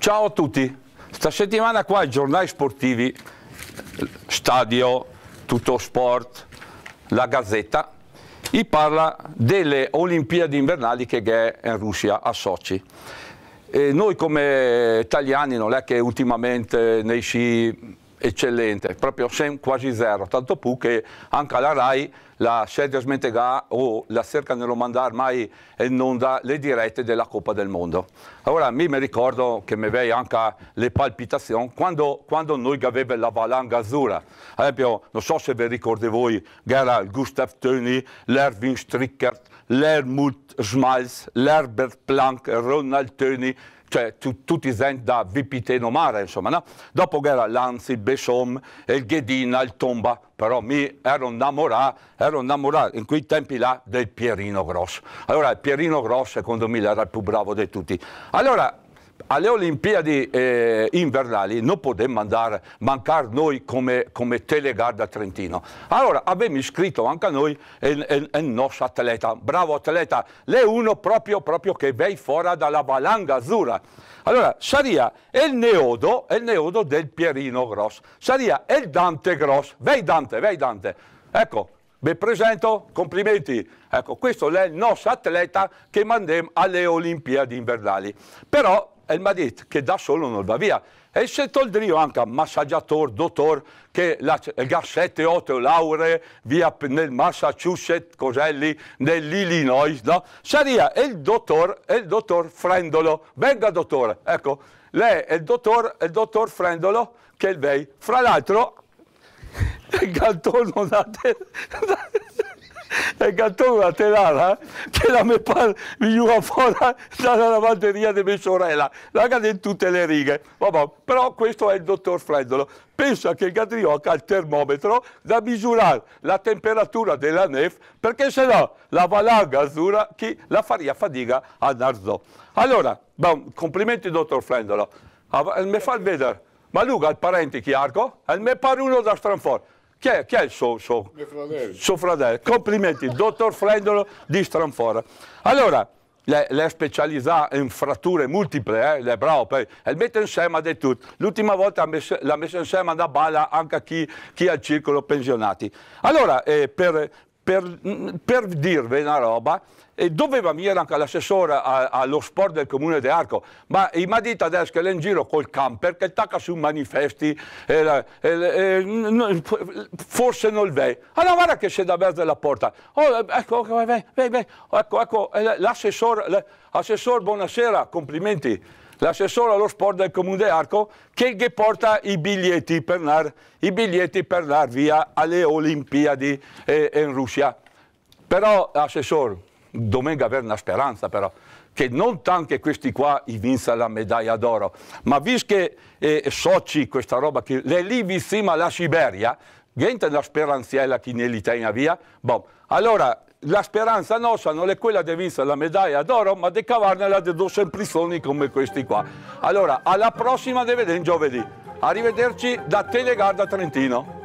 Ciao a tutti, settimana qua i giornali sportivi, Stadio, Tutto Sport, La Gazzetta, e parla delle Olimpiadi invernali che è in Russia a Sochi. E noi come italiani non è che ultimamente nei sci eccellente, proprio quasi zero, tanto più che anche la RAI la sceglie smentegà o la cerca di non mandare mai in onda le dirette della Coppa del Mondo. Allora mi ricordo che mi vei anche le palpitazioni quando, quando noi avevamo la valanga azzurra, ad esempio non so se vi ricordate voi, era Gustav Töni, l'Erwin Strickert, l'Ermut Schmalz, l'Herbert Planck, Ronald Töni, cioè tu, tutti gente da VPT Mare, insomma, no? Dopo che era Lanzi, il Bessom, il Ghedina, il Tomba, però mi ero innamorato, ero innamorato in quei tempi là del Pierino Grosso. Allora il Pierino Grosso secondo me era il più bravo di tutti. Allora alle Olimpiadi eh, invernali non potevamo andare, mancare noi come, come Telegarda Trentino. Allora abbiamo iscritto anche noi il nostro atleta, bravo atleta, lei uno proprio, proprio che vei fuori dalla valanga azzurra. Allora, saria il neodo, il neodo del Pierino Gross, saria il Dante Gross, vei Dante, vei Dante. Ecco, vi presento, complimenti. Ecco, questo è il nostro atleta che mandiamo alle Olimpiadi invernali. Però e mi ha detto che da solo non va via. E se Toldrio anche massaggiatore, dottore, che la, ha 7, 8 lauree via nel Massachusetts, cos'è lì, nell'Illinois, no? Saria il dottor, il dottor Frendolo. Venga dottore, ecco, lei è il dottor, il dottor Frendolo che è il bei. Fra l'altro, il cantone non ha e Cantone una telara che la mia padre veniva fuori dalla lavanderia di mia sorella, la cade in tutte le righe. Vabbè, però questo è il dottor Freddolo. Pensa che il Gadrioca ha il termometro da misurare la temperatura della nef, perché se no la valanga azzurra chi la faria fatica a Narzò. Allora, bon, complimenti dottor Freddolo. Mi fa vedere, ma lui ha il parente arco? Eh, e mi pare uno da Stranfort. Chi è, chi è il suo, suo, fratello. suo fratello? Complimenti, dottor Frendolo di Stranfora. Allora, lei è specialità in fratture multiple, eh, è bravo, per, le mette insieme di tutto. L'ultima volta l'ha messo insieme da balla anche a chi, chi ha il circolo pensionati. Allora, eh, per, per, per dirvi una roba, doveva venire anche l'assessore allo sport del comune di Arco, ma i Madita adesso che è in giro col camper che tacca su manifesti, e, eh, eh, forse non vei. Allora guarda che c'è da perdere la porta. Oh, ecco, ecco vai. ecco, ecco l'assessore, l'assessore, buonasera, complimenti l'assessore allo sport del comune d'Arco Arco che porta i biglietti per andare, via alle Olimpiadi eh, eh in Russia. Però l'assessore domenica avere una speranza però, che non tanto questi qua vinca la medaglia d'oro, ma visto che eh, soci questa roba che è lì vicino alla Siberia, Niente della speranziella chi ne li tenga via. Bon. Allora, la speranza nostra non è quella di vincere la medaglia d'oro, ma di cavarnela di due semplicioni come questi qua. Allora, alla prossima di vedere giovedì. Arrivederci da Telegarda Trentino.